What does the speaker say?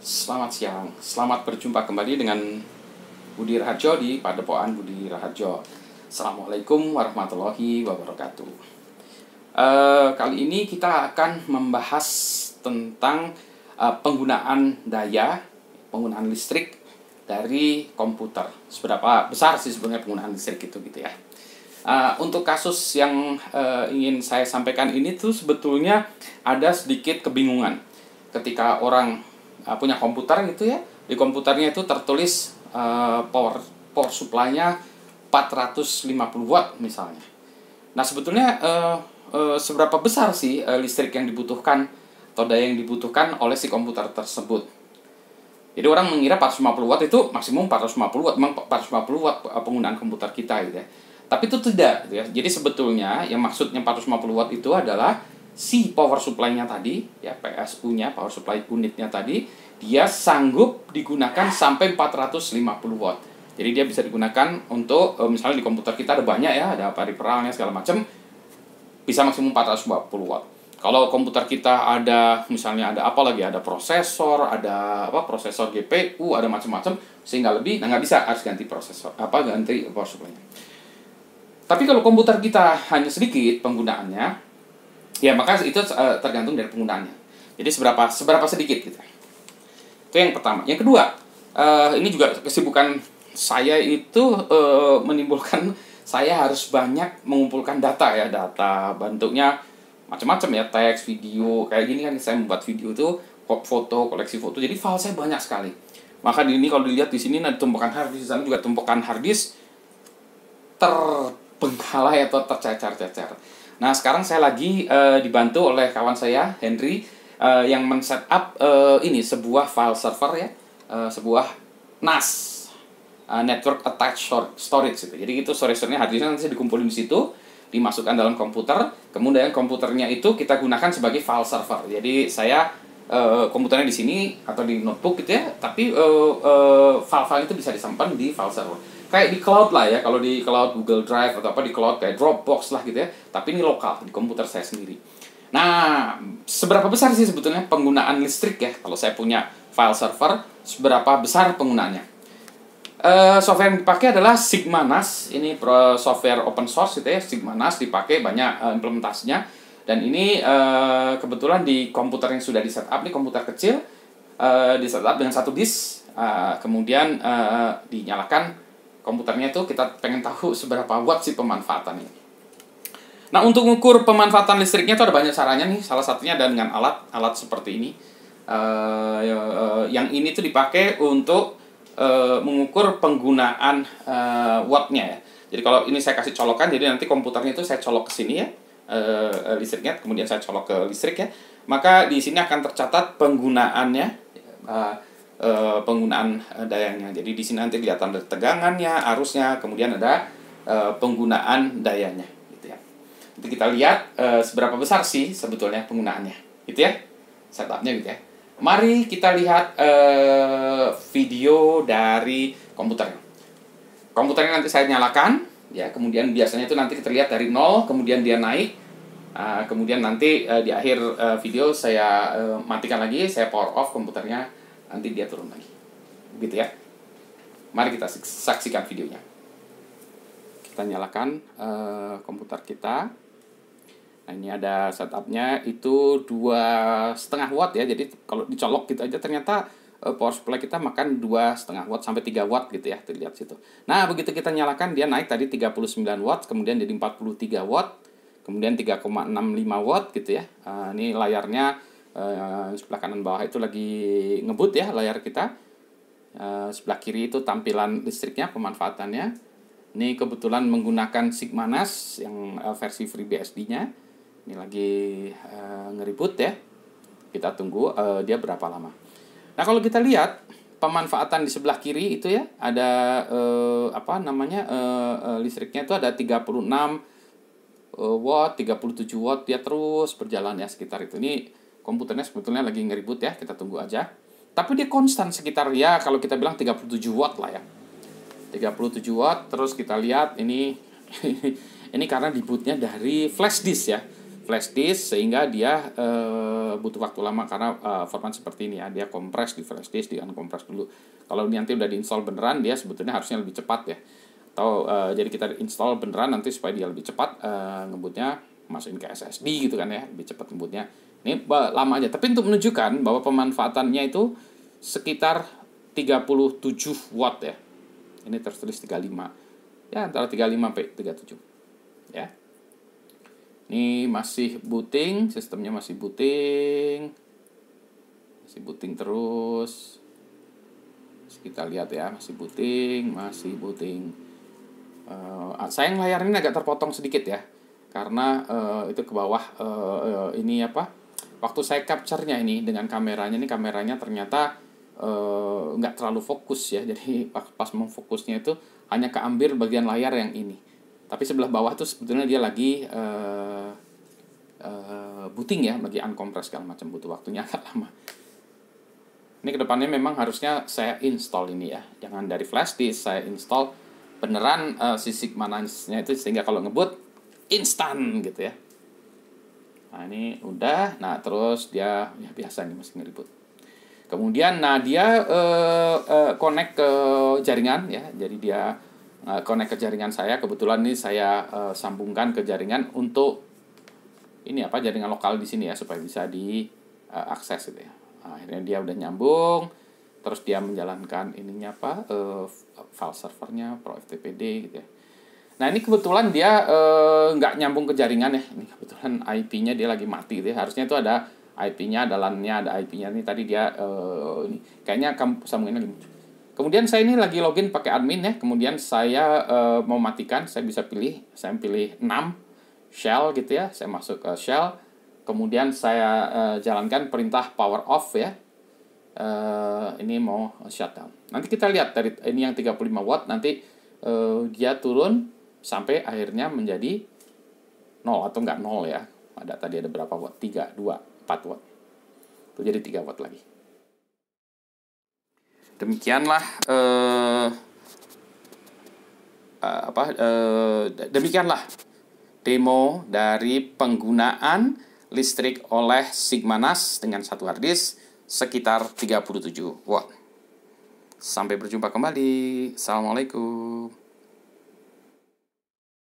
Selamat siang, selamat berjumpa kembali dengan Budi Raharjo di Padepokan Budi Raharjo. Assalamualaikum warahmatullahi wabarakatuh. E, kali ini kita akan membahas tentang e, penggunaan daya, penggunaan listrik dari komputer. Seberapa besar sih sebenarnya penggunaan listrik itu gitu ya. Uh, untuk kasus yang uh, ingin saya sampaikan ini tuh sebetulnya ada sedikit kebingungan ketika orang uh, punya komputer gitu ya di komputernya itu tertulis uh, power power supply-nya 450 watt misalnya nah sebetulnya uh, uh, seberapa besar sih uh, listrik yang dibutuhkan atau daya yang dibutuhkan oleh si komputer tersebut jadi orang mengira 450 watt itu maksimum 450 watt memang 450 watt penggunaan komputer kita gitu ya tapi itu tidak gitu ya jadi sebetulnya yang maksudnya 450 watt itu adalah si power supply-nya tadi, ya PSU-nya, power supply unitnya tadi, dia sanggup digunakan sampai 450 watt. Jadi dia bisa digunakan untuk eh, misalnya di komputer kita ada banyak ya, ada peripheralnya segala macam, bisa maksimum 450 watt. Kalau komputer kita ada misalnya ada apa lagi, ada prosesor, ada apa prosesor GPU, ada macam-macam, sehingga lebih, nah nggak bisa harus ganti prosesor, apa ganti power supply-nya. Tapi kalau komputer kita hanya sedikit penggunaannya, Ya maka itu uh, tergantung dari penggunaannya. Jadi seberapa seberapa sedikit gitu. Itu yang pertama. Yang kedua, uh, ini juga kesibukan saya itu uh, menimbulkan saya harus banyak mengumpulkan data ya data bentuknya macam-macam ya teks video kayak gini kan saya membuat video itu foto koleksi foto jadi file saya banyak sekali maka di ini kalau dilihat di sini ada nah, tumpukan hard sana juga tumpukan hard ter salah atau ya, tercecer-cecer. Nah sekarang saya lagi uh, dibantu oleh kawan saya Henry uh, yang men-setup uh, eh, ini sebuah file server ya, uh, sebuah NAS uh, network attached storage gitu. Jadi itu storage-nya harusnya nanti dikumpulin di situ dimasukkan dalam komputer kemudian komputernya itu kita gunakan sebagai file server jadi saya e, komputernya di sini atau di notebook gitu ya tapi e, e, file-file itu bisa disimpan di file server kayak di cloud lah ya kalau di cloud Google Drive atau apa di cloud kayak Dropbox lah gitu ya tapi ini lokal di komputer saya sendiri nah seberapa besar sih sebetulnya penggunaan listrik ya kalau saya punya file server seberapa besar penggunaannya uh, software yang dipakai adalah Sigma NAS ini software open source gitu ya Sigma NAS dipakai banyak uh, implementasinya dan ini uh, kebetulan di komputer yang sudah di setup ini komputer kecil uh, di setup dengan satu disk uh, kemudian uh, dinyalakan komputernya itu kita pengen tahu seberapa watt sih pemanfaatan ini. Nah, untuk mengukur pemanfaatan listriknya itu ada banyak caranya nih. Salah satunya ada dengan alat-alat seperti ini. Uh, uh, yang ini tuh dipakai untuk uh, mengukur penggunaan uh, wattnya ya. Jadi kalau ini saya kasih colokan, jadi nanti komputernya itu saya colok ke sini ya, uh, listriknya, kemudian saya colok ke listrik ya. Maka di sini akan tercatat penggunaannya. Uh, Eh, penggunaan eh, dayanya. Jadi di sini nanti kelihatan ada tegangannya, arusnya, kemudian ada eh, penggunaan dayanya gitu ya. Nanti kita lihat seberapa besar sih sebetulnya penggunaannya. Gitu ya. Setupnya gitu ya. Mari kita lihat video dari komputernya. Komputernya nanti saya nyalakan ya, kemudian biasanya itu nanti terlihat dari nol, kemudian dia naik Uh, kemudian nanti uh, di akhir uh, video saya uh, matikan lagi, saya power off komputernya nanti dia turun lagi gitu ya mari kita saksikan videonya kita nyalakan uh, komputer kita nah ini ada setupnya itu dua setengah watt ya jadi kalau dicolok gitu aja ternyata uh, power supply kita makan dua setengah watt sampai 3 watt gitu ya terlihat situ nah begitu kita nyalakan dia naik tadi 39 watt kemudian jadi 43 watt kemudian 3,65 watt gitu ya uh, ini layarnya Eh, sebelah kanan bawah itu lagi ngebut ya layar kita eh, sebelah kiri itu tampilan listriknya pemanfaatannya ini kebetulan menggunakan Sigma NAS yang uh, versi FreeBSD nya ini lagi uh, ngeribut ya kita tunggu dia berapa lama nah kalau kita lihat pemanfaatan di sebelah kiri itu ya ada apa namanya listriknya itu ada 36 watt 37 watt dia terus berjalan ya sekitar itu ini komputernya sebetulnya lagi ngeribut ya, kita tunggu aja. Tapi dia konstan sekitar ya kalau kita bilang 37 watt lah ya. 37 watt, terus kita lihat ini ini karena dibutnya dari flash disk ya. Flash disk sehingga dia uh, butuh waktu lama karena uh, format seperti ini ya, dia kompres di flash disk, dia kompres dulu. Kalau nanti udah diinstal beneran dia sebetulnya harusnya lebih cepat ya. Atau uh, jadi kita install beneran nanti supaya dia lebih cepat uh, ngebutnya masukin ke SSD gitu kan ya, lebih cepat ngebutnya. Ini lama aja, tapi untuk menunjukkan bahwa pemanfaatannya itu sekitar 37 watt ya. Ini tertulis 35. Ya, antara 35 sampai 37. Ya. Ini masih booting, sistemnya masih booting. Masih booting terus. kita lihat ya, masih booting, masih booting. Uh, sayang layar ini agak terpotong sedikit ya. Karena uh, itu ke bawah uh, uh, ini apa? waktu saya capture-nya ini dengan kameranya ini kameranya ternyata eh, nggak uh, terlalu fokus ya jadi pas, pas memfokusnya itu hanya keambil bagian layar yang ini tapi sebelah bawah tuh sebetulnya dia lagi uh, uh, booting ya bagi uncompress segala macam butuh waktunya agak lama ini kedepannya memang harusnya saya install ini ya jangan dari flash disk saya install beneran uh, si sigma itu sehingga kalau ngebut instan gitu ya Nah, ini udah. Nah, terus dia ya biasa nih mesin ribut. Kemudian nah dia eh, eh, connect ke jaringan ya. Jadi dia eh, connect ke jaringan saya. Kebetulan ini saya eh, sambungkan ke jaringan untuk ini apa jaringan lokal di sini ya supaya bisa diakses eh, gitu ya. Nah, akhirnya dia udah nyambung terus dia menjalankan ininya apa eh, file servernya pro FTPD gitu ya Nah ini kebetulan dia eh, nggak nyambung ke jaringan ya. Ini kebetulan IP-nya dia lagi mati gitu Harusnya itu ada IP-nya, ada LAN-nya, ada IP-nya. Ini tadi dia eh, ini kayaknya kamu sambungin lagi. Kemudian saya ini lagi login pakai admin ya. Kemudian saya eh, mau matikan, saya bisa pilih. Saya pilih 6 shell gitu ya. Saya masuk ke shell. Kemudian saya eh, jalankan perintah power off ya. Uh, ini mau shutdown. Nanti kita lihat dari ini yang 35 watt nanti uh, dia turun sampai akhirnya menjadi nol atau nggak nol ya. Ada tadi ada berapa watt? tiga dua empat watt. Itu jadi tiga watt lagi. Demikianlah eh, eh apa eh, demikianlah demo dari penggunaan listrik oleh Sigma Nas dengan satu hard disk sekitar 37 watt. Sampai berjumpa kembali. Assalamualaikum.